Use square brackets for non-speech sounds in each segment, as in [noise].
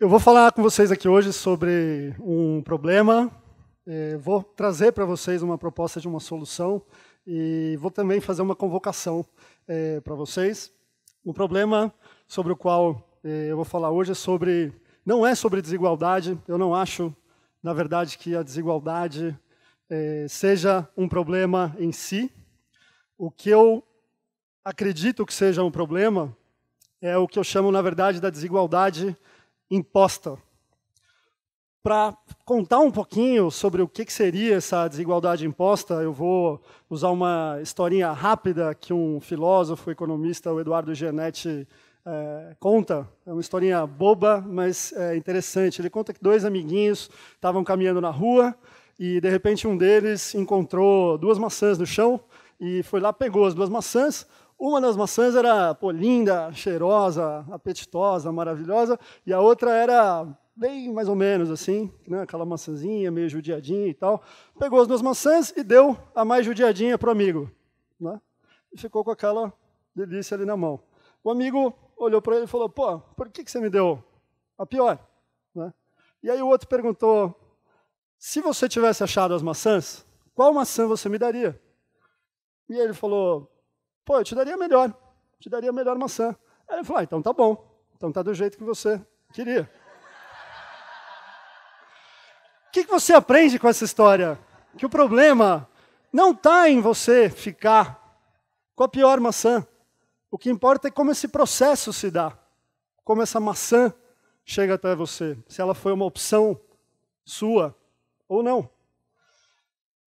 Eu vou falar com vocês aqui hoje sobre um problema. É, vou trazer para vocês uma proposta de uma solução e vou também fazer uma convocação é, para vocês. O problema sobre o qual é, eu vou falar hoje é sobre não é sobre desigualdade. Eu não acho, na verdade, que a desigualdade é, seja um problema em si. O que eu acredito que seja um problema é o que eu chamo, na verdade, da desigualdade imposta. Para contar um pouquinho sobre o que, seria essa desigualdade imposta, eu vou usar uma historinha rápida que um filósofo, economista, o Eduardo Genetti, é, conta, é uma historinha boba, mas é interessante. Ele conta que dois amiguinhos estavam caminhando na rua e de repente um deles encontrou duas maçãs no chão e foi lá pegou as duas maçãs. Uma das maçãs era pô, linda, cheirosa, apetitosa, maravilhosa, e a outra era bem mais ou menos assim, né? aquela maçãzinha meio judiadinha e tal. Pegou as duas maçãs e deu a mais judiadinha para o amigo. Né? E ficou com aquela delícia ali na mão. O amigo olhou para ele e falou: Pô, por que, que você me deu a pior? Né? E aí o outro perguntou: se você tivesse achado as maçãs, qual maçã você me daria? E ele falou, pô, eu te daria a melhor, te daria a melhor maçã. Aí ele falou, ah, então tá bom, então tá do jeito que você queria. O que, que você aprende com essa história? Que o problema não está em você ficar com a pior maçã. O que importa é como esse processo se dá, como essa maçã chega até você, se ela foi uma opção sua ou não.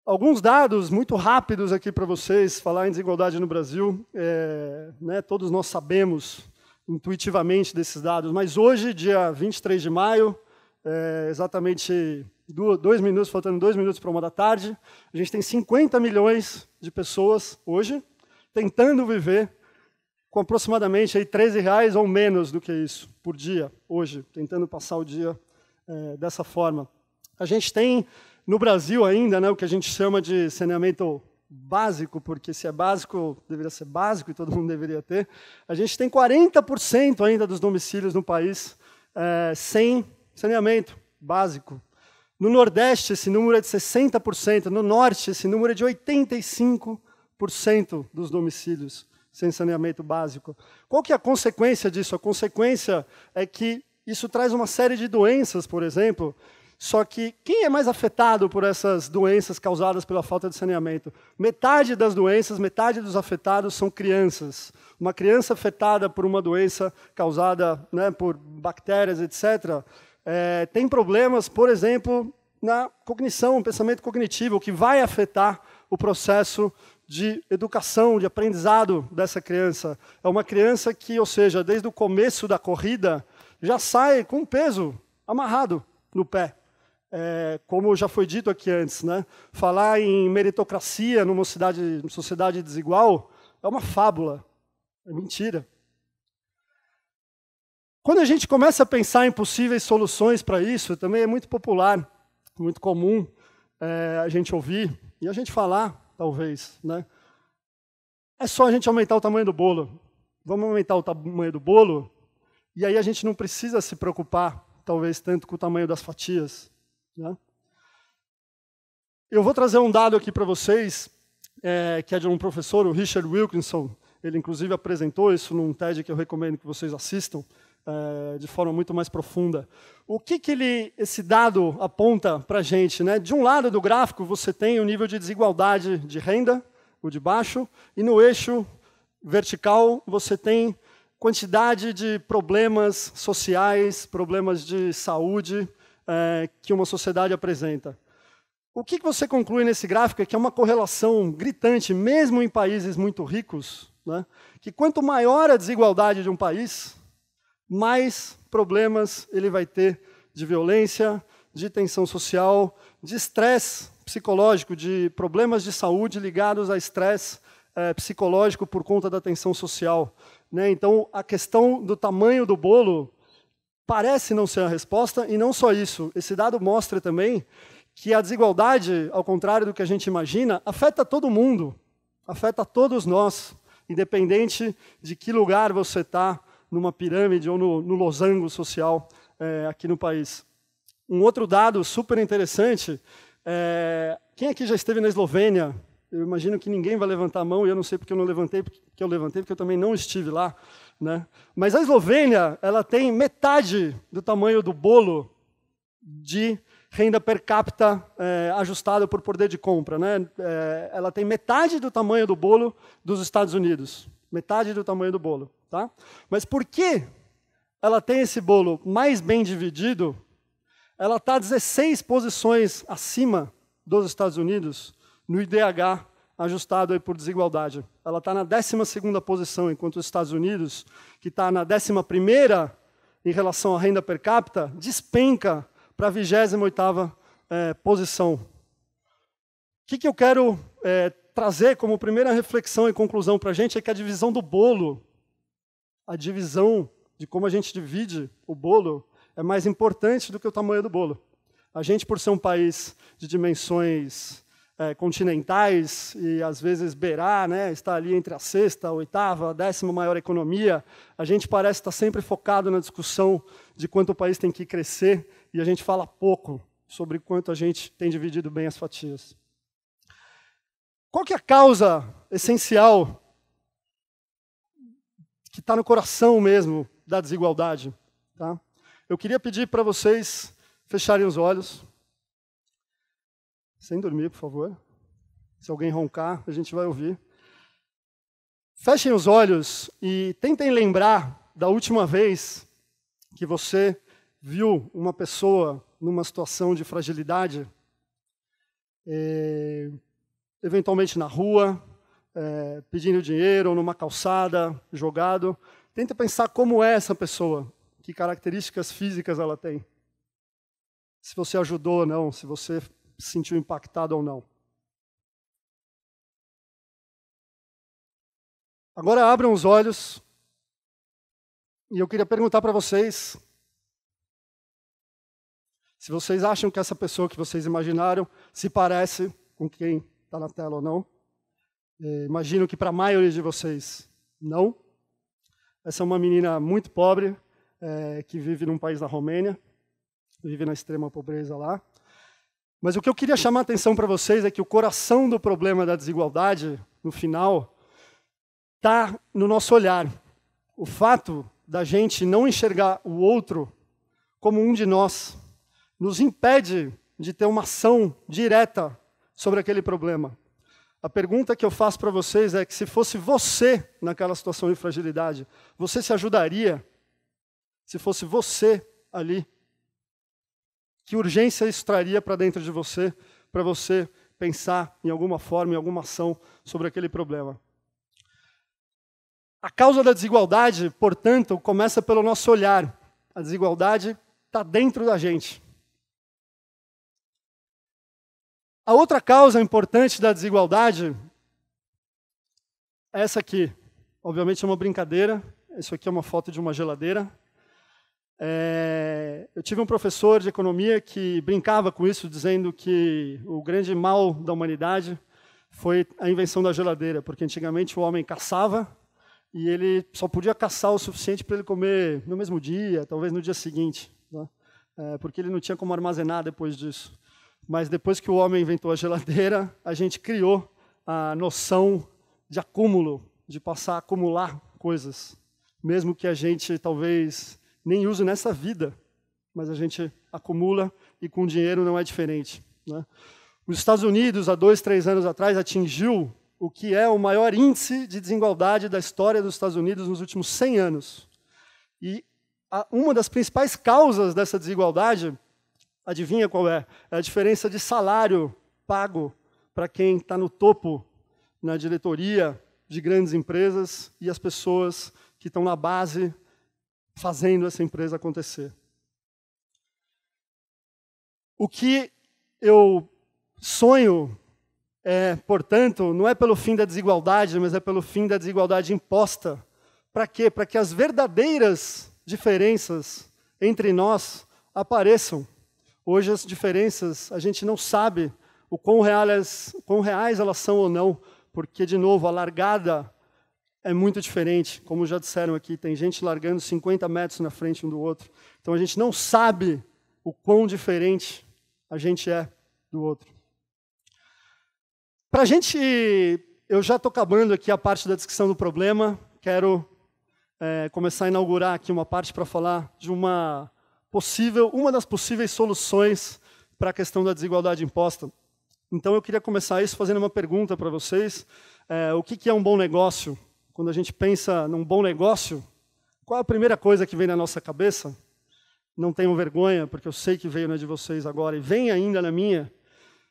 Alguns dados muito rápidos aqui para vocês, falar em desigualdade no Brasil, é, né, todos nós sabemos intuitivamente desses dados, mas hoje, dia 23 de maio, é, exatamente dois minutos, faltando dois minutos para uma da tarde, a gente tem 50 milhões de pessoas hoje tentando viver com aproximadamente aí 13 reais ou menos do que isso por dia, hoje, tentando passar o dia é, dessa forma. A gente tem no Brasil ainda né, o que a gente chama de saneamento básico, porque se é básico, deveria ser básico e todo mundo deveria ter. A gente tem 40% ainda dos domicílios no país é, sem saneamento básico. No Nordeste, esse número é de 60%. No Norte, esse número é de 85% dos domicílios sem saneamento básico. Qual que é a consequência disso? A consequência é que isso traz uma série de doenças, por exemplo, só que quem é mais afetado por essas doenças causadas pela falta de saneamento? Metade das doenças, metade dos afetados são crianças. Uma criança afetada por uma doença causada né, por bactérias, etc., é, tem problemas, por exemplo, na cognição, pensamento cognitivo, que vai afetar o processo de educação, de aprendizado dessa criança. É uma criança que, ou seja, desde o começo da corrida, já sai com peso amarrado no pé é, como já foi dito aqui antes, né? falar em meritocracia numa sociedade, sociedade desigual é uma fábula, é mentira. Quando a gente começa a pensar em possíveis soluções para isso, também é muito popular, muito comum é, a gente ouvir e a gente falar, talvez, né? É só a gente aumentar o tamanho do bolo. Vamos aumentar o tamanho do bolo e aí a gente não precisa se preocupar, talvez, tanto com o tamanho das fatias. Né? Eu vou trazer um dado aqui para vocês, é, que é de um professor, o Richard Wilkinson. Ele, inclusive, apresentou isso num TED que eu recomendo que vocês assistam é, de forma muito mais profunda. O que, que ele, esse dado aponta para a gente? Né? De um lado do gráfico, você tem o nível de desigualdade de renda, o de baixo, e no eixo vertical, você tem quantidade de problemas sociais, problemas de saúde, é, que uma sociedade apresenta. O que você conclui nesse gráfico é que é uma correlação gritante, mesmo em países muito ricos, né, que quanto maior a desigualdade de um país, mais problemas ele vai ter de violência, de tensão social, de estresse psicológico, de problemas de saúde ligados a estresse é, psicológico por conta da tensão social. Né? Então, a questão do tamanho do bolo parece não ser a resposta, e não só isso. Esse dado mostra também que a desigualdade, ao contrário do que a gente imagina, afeta todo mundo, afeta todos nós, independente de que lugar você está numa pirâmide ou no, no losango social é, aqui no país. Um outro dado super interessante é, quem aqui já esteve na Eslovênia? Eu imagino que ninguém vai levantar a mão e eu não sei porque eu não levantei, porque eu levantei porque eu também não estive lá. Né? Mas a Eslovênia ela tem metade do tamanho do bolo de renda per capita é, eh, ajustada por poder de compra. Né? É, ela tem metade do tamanho do bolo dos Estados Unidos. Metade do tamanho do bolo. Tá? Mas por que ela tem esse bolo mais bem dividido? Ela está 16 posições acima dos Estados Unidos no IDH ajustado por desigualdade ela está na 12 posição, enquanto os Estados Unidos, que está na 11 em relação à renda per capita, despenca para a 28 é, posição. O que, que eu quero é, trazer como primeira reflexão e conclusão para a gente é que a divisão do bolo, a divisão de como a gente divide o bolo, é mais importante do que o tamanho do bolo. A gente, por ser um país de dimensões é, continentais e às vezes beirar, né, está ali entre a sexta, a oitava, a décima maior economia, a gente parece estar sempre focado na discussão de quanto o país tem que crescer e a gente fala pouco sobre quanto a gente tem dividido bem as fatias. Qual que é a causa essencial que está no coração mesmo da desigualdade? Tá? Eu queria pedir para vocês fecharem os olhos. Sem dormir, por favor. Se alguém roncar, a gente vai ouvir. Fechem os olhos e tentem lembrar da última vez que você viu uma pessoa numa situação de fragilidade, é, eventualmente na rua, é, pedindo dinheiro, ou numa calçada, jogado. Tenta pensar como é essa pessoa, que características físicas ela tem. Se você ajudou ou não, se você se sentiu impactado ou não. Agora abram os olhos e eu queria perguntar para vocês se vocês acham que essa pessoa que vocês imaginaram se parece com quem está na tela ou não. É, imagino que para a maioria de vocês não. Essa é uma menina muito pobre é, que vive num país da Romênia, vive na extrema pobreza lá. Mas o que eu queria chamar a atenção para vocês é que o coração do problema da desigualdade, no final, está no nosso olhar. O fato da gente não enxergar o outro como um de nós nos impede de ter uma ação direta sobre aquele problema. A pergunta que eu faço para vocês é que se fosse você naquela situação de fragilidade, você se ajudaria? Se fosse você ali que urgência isso traria para dentro de você, para você pensar em alguma forma, em alguma ação sobre aquele problema? A causa da desigualdade, portanto, começa pelo nosso olhar. A desigualdade está dentro da gente. A outra causa importante da desigualdade é essa aqui. Obviamente é uma brincadeira. Isso aqui é uma foto de uma geladeira. É, eu tive um professor de economia que brincava com isso, dizendo que o grande mal da humanidade foi a invenção da geladeira, porque antigamente o homem caçava e ele só podia caçar o suficiente para ele comer no mesmo dia, talvez no dia seguinte, né? é, porque ele não tinha como armazenar depois disso. Mas depois que o homem inventou a geladeira, a gente criou a noção de acúmulo, de passar a acumular coisas, mesmo que a gente talvez nem uso nessa vida, mas a gente acumula e com dinheiro não é diferente. Né? Os Estados Unidos, há dois, três anos atrás, atingiu o que é o maior índice de desigualdade da história dos Estados Unidos nos últimos 100 anos. E uma das principais causas dessa desigualdade, adivinha qual é? É a diferença de salário pago para quem está no topo, na diretoria de grandes empresas, e as pessoas que estão na base fazendo essa empresa acontecer. O que eu sonho é, portanto, não é pelo fim da desigualdade, mas é pelo fim da desigualdade imposta. Para quê? Para que as verdadeiras diferenças entre nós apareçam. Hoje as diferenças, a gente não sabe o quão reais, quão reais elas são ou não, porque, de novo, a largada é muito diferente. Como já disseram aqui, tem gente largando 50 metros na frente um do outro. Então a gente não sabe o quão diferente a gente é do outro. Para a gente, eu já estou acabando aqui a parte da descrição do problema. Quero é, começar a inaugurar aqui uma parte para falar de uma possível, uma das possíveis soluções para a questão da desigualdade imposta. Então eu queria começar isso fazendo uma pergunta para vocês: é, o que, que é um bom negócio quando a gente pensa num bom negócio, qual é a primeira coisa que vem na nossa cabeça? Não tenham vergonha, porque eu sei que veio na de vocês agora e vem ainda na minha.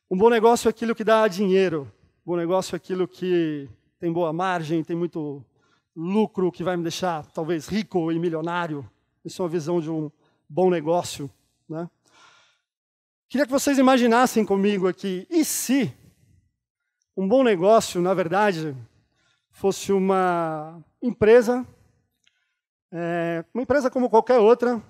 Um bom negócio é aquilo que dá dinheiro. Um bom negócio é aquilo que tem boa margem, tem muito lucro, que vai me deixar talvez rico e milionário. Isso é uma visão de um bom negócio, né? Queria que vocês imaginassem comigo aqui, e se um bom negócio, na verdade, fosse uma empresa, é, uma empresa como qualquer outra,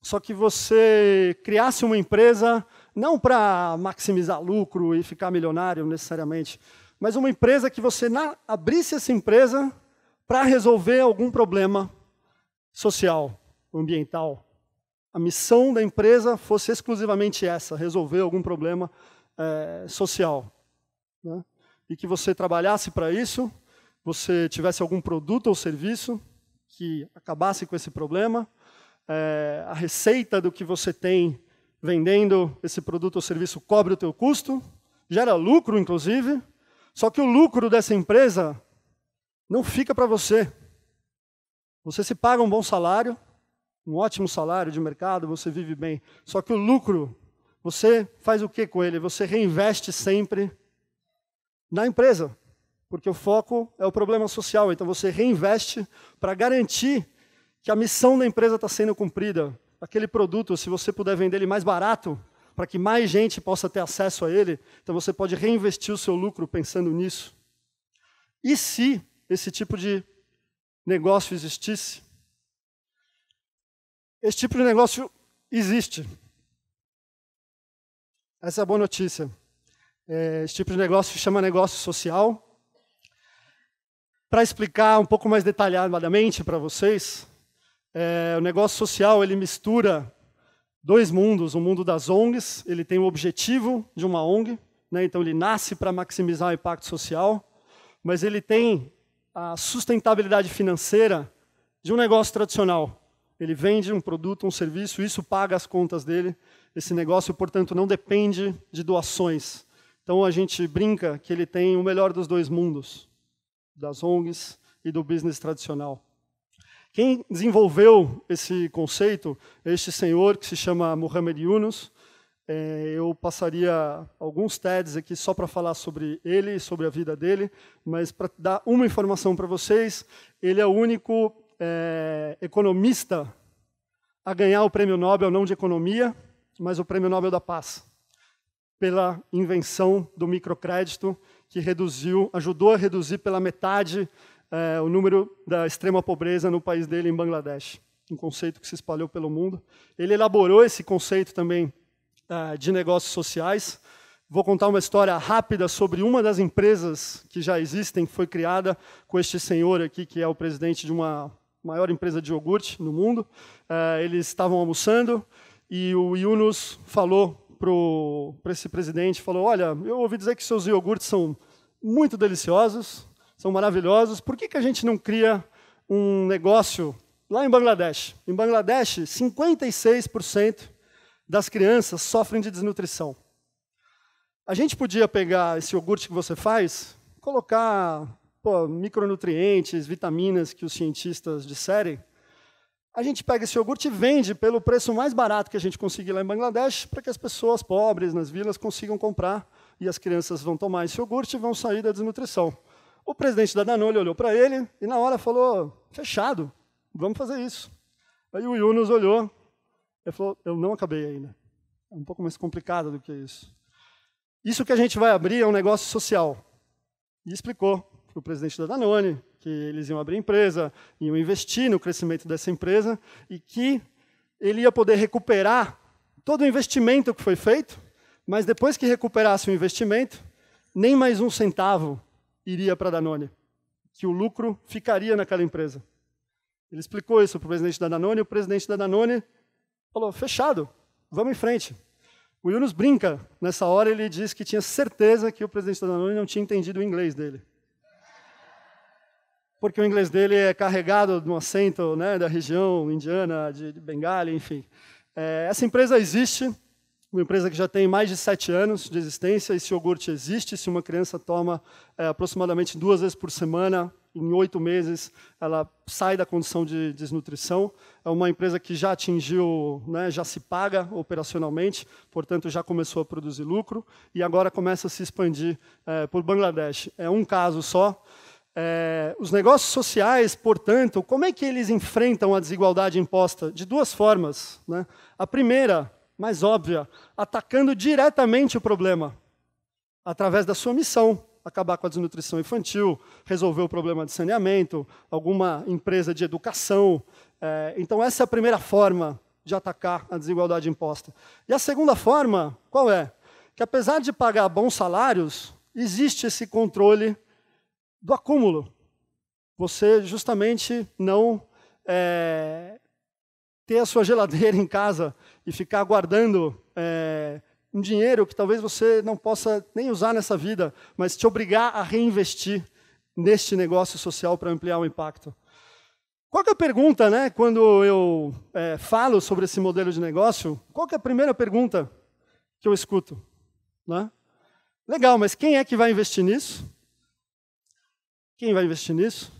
só que você criasse uma empresa não para maximizar lucro e ficar milionário necessariamente, mas uma empresa que você na, abrisse essa empresa para resolver algum problema social, ambiental. A missão da empresa fosse exclusivamente essa, resolver algum problema é, social. Né? E que você trabalhasse para isso você tivesse algum produto ou serviço que acabasse com esse problema, é, a receita do que você tem vendendo esse produto ou serviço cobre o teu custo, gera lucro, inclusive, só que o lucro dessa empresa não fica para você. Você se paga um bom salário, um ótimo salário de mercado, você vive bem. Só que o lucro, você faz o que com ele? Você reinveste sempre na empresa porque o foco é o problema social. Então você reinveste para garantir que a missão da empresa está sendo cumprida. Aquele produto, se você puder vender ele mais barato, para que mais gente possa ter acesso a ele, então você pode reinvestir o seu lucro pensando nisso. E se esse tipo de negócio existisse? Esse tipo de negócio existe. Essa é a boa notícia. É, esse tipo de negócio se chama negócio social para explicar um pouco mais detalhadamente para vocês, é, o negócio social ele mistura dois mundos. O mundo das ONGs, ele tem o objetivo de uma ONG, né, então ele nasce para maximizar o impacto social, mas ele tem a sustentabilidade financeira de um negócio tradicional. Ele vende um produto, um serviço, isso paga as contas dele. Esse negócio, portanto, não depende de doações. Então a gente brinca que ele tem o melhor dos dois mundos das ONGs e do business tradicional. Quem desenvolveu esse conceito, é este senhor que se chama Mohamed Yunus, é, eu passaria alguns TEDs aqui só para falar sobre ele, sobre a vida dele, mas para dar uma informação para vocês, ele é o único é, economista a ganhar o Prêmio Nobel não de economia, mas o Prêmio Nobel da Paz, pela invenção do microcrédito que reduziu, ajudou a reduzir pela metade é, o número da extrema pobreza no país dele, em Bangladesh. Um conceito que se espalhou pelo mundo. Ele elaborou esse conceito também é, de negócios sociais. Vou contar uma história rápida sobre uma das empresas que já existem, que foi criada com este senhor aqui, que é o presidente de uma maior empresa de iogurte no mundo. É, eles estavam almoçando e o Yunus falou para esse presidente e falou: Olha, eu ouvi dizer que seus iogurtes são muito deliciosos, são maravilhosos, por que, que a gente não cria um negócio lá em Bangladesh? Em Bangladesh, 56% das crianças sofrem de desnutrição. A gente podia pegar esse iogurte que você faz, colocar pô, micronutrientes, vitaminas que os cientistas disserem, a gente pega esse iogurte e vende pelo preço mais barato que a gente conseguir lá em Bangladesh, para que as pessoas pobres nas vilas consigam comprar e as crianças vão tomar esse iogurte e vão sair da desnutrição. O presidente da Danone olhou para ele e, na hora, falou: fechado, vamos fazer isso. Aí o Yunus olhou e falou: eu não acabei ainda. É um pouco mais complicado do que isso. Isso que a gente vai abrir é um negócio social. E explicou para o presidente da Danone, que eles iam abrir empresa, iam investir no crescimento dessa empresa e que ele ia poder recuperar todo o investimento que foi feito, mas depois que recuperasse o investimento, nem mais um centavo iria para a Danone, que o lucro ficaria naquela empresa. Ele explicou isso para o presidente da Danone, e o presidente da Danone falou: fechado, vamos em frente. O Yunus brinca. Nessa hora ele diz que tinha certeza que o presidente da Danone não tinha entendido o inglês dele porque o inglês dele é carregado de um acento né, da região indiana, de, de Bengala, enfim. É, essa empresa existe, uma empresa que já tem mais de sete anos de existência. Esse iogurte existe. Se uma criança toma é, aproximadamente duas vezes por semana, em oito meses ela sai da condição de desnutrição. É uma empresa que já atingiu, né, já se paga operacionalmente, portanto já começou a produzir lucro e agora começa a se expandir é, por Bangladesh. É um caso só. É, os negócios sociais, portanto, como é que eles enfrentam a desigualdade imposta? De duas formas. Né? A primeira, mais óbvia, atacando diretamente o problema, através da sua missão, acabar com a desnutrição infantil, resolver o problema de saneamento, alguma empresa de educação. É, então, essa é a primeira forma de atacar a desigualdade imposta. E a segunda forma, qual é? Que apesar de pagar bons salários, existe esse controle do acúmulo. Você justamente não é, ter a sua geladeira [laughs] em casa e ficar guardando é, um dinheiro que talvez você não possa nem usar nessa vida, mas te obrigar a reinvestir neste negócio social para ampliar o impacto. Qual é a pergunta, né? Quando eu é, falo sobre esse modelo de negócio, qual é a primeira pergunta que eu escuto? Né? Legal, mas quem é que vai investir nisso? Quem vai investir nisso?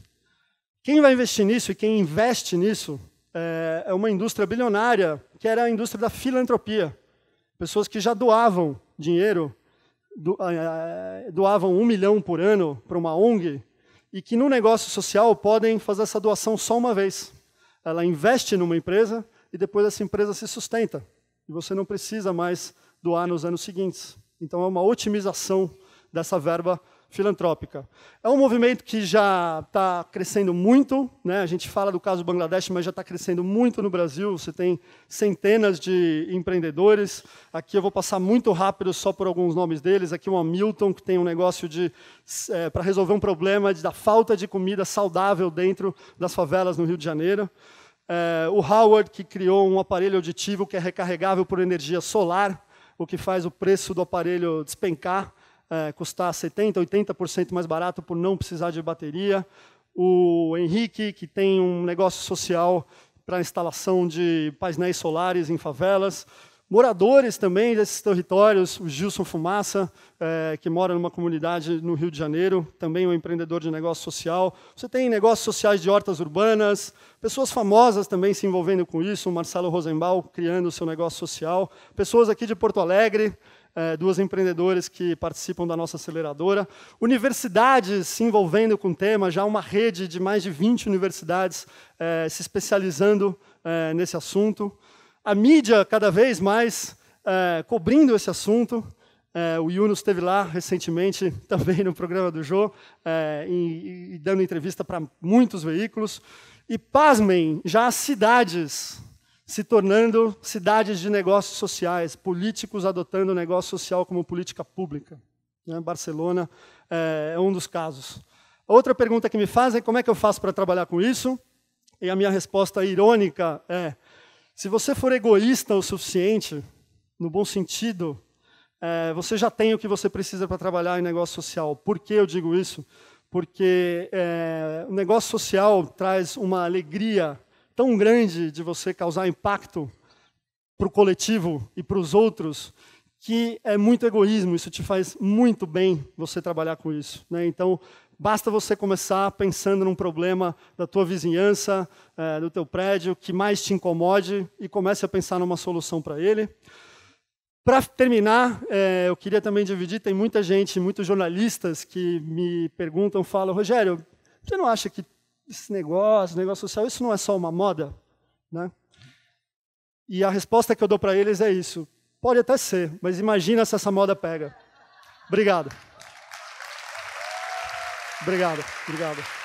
Quem vai investir nisso e quem investe nisso é, é uma indústria bilionária, que era a indústria da filantropia. Pessoas que já doavam dinheiro, doavam um milhão por ano para uma ONG, e que no negócio social podem fazer essa doação só uma vez. Ela investe numa empresa e depois essa empresa se sustenta. E você não precisa mais doar nos anos seguintes. Então é uma otimização dessa verba filantrópica. É um movimento que já está crescendo muito. Né? A gente fala do caso do Bangladesh, mas já está crescendo muito no Brasil. Você tem centenas de empreendedores. Aqui eu vou passar muito rápido só por alguns nomes deles. Aqui o Hamilton, que tem um negócio de é, para resolver um problema de, da falta de comida saudável dentro das favelas no Rio de Janeiro. É, o Howard, que criou um aparelho auditivo que é recarregável por energia solar, o que faz o preço do aparelho despencar é, custar 70%, 80% mais barato por não precisar de bateria. O Henrique, que tem um negócio social para instalação de painéis solares em favelas. Moradores também desses territórios, o Gilson Fumaça, é, que mora numa comunidade no Rio de Janeiro, também um empreendedor de negócio social. Você tem negócios sociais de hortas urbanas, pessoas famosas também se envolvendo com isso, o Marcelo Rosenbaum criando o seu negócio social, pessoas aqui de Porto Alegre, é, duas empreendedoras que participam da nossa aceleradora. Universidades se envolvendo com o tema, já uma rede de mais de 20 universidades é, se especializando é, nesse assunto. A mídia, cada vez mais, é, cobrindo esse assunto. É, o Yunus esteve lá recentemente, [laughs] também no programa do Jô, é, e, e dando entrevista para muitos veículos. E pasmem, já as cidades se tornando cidades de negócios sociais, políticos adotando o negócio social como política pública. Né? Barcelona eh, é um dos casos. Outra pergunta que me fazem é como é que eu faço para trabalhar com isso? E a minha resposta irônica é: se você for egoísta o suficiente, no bom sentido, é, você já tem o que você precisa para trabalhar em negócio social. Por que eu digo isso? Porque é, o negócio social traz uma alegria tão grande de você causar impacto para o coletivo e para os outros que é muito egoísmo. Isso te faz muito bem você trabalhar com isso. Né? Então, basta você começar pensando num problema da tua vizinhança, é, do teu prédio, que mais te incomode e comece a pensar numa solução para ele. Para terminar, é, eu queria também dividir. Tem muita gente, muitos jornalistas que me perguntam, falam, Rogério, você não acha que esse negócio, negócio social, isso não é só uma moda? Né? E a resposta que eu dou para eles é isso. Pode até ser, mas imagina se essa moda pega. Obrigado. Obrigado, obrigado.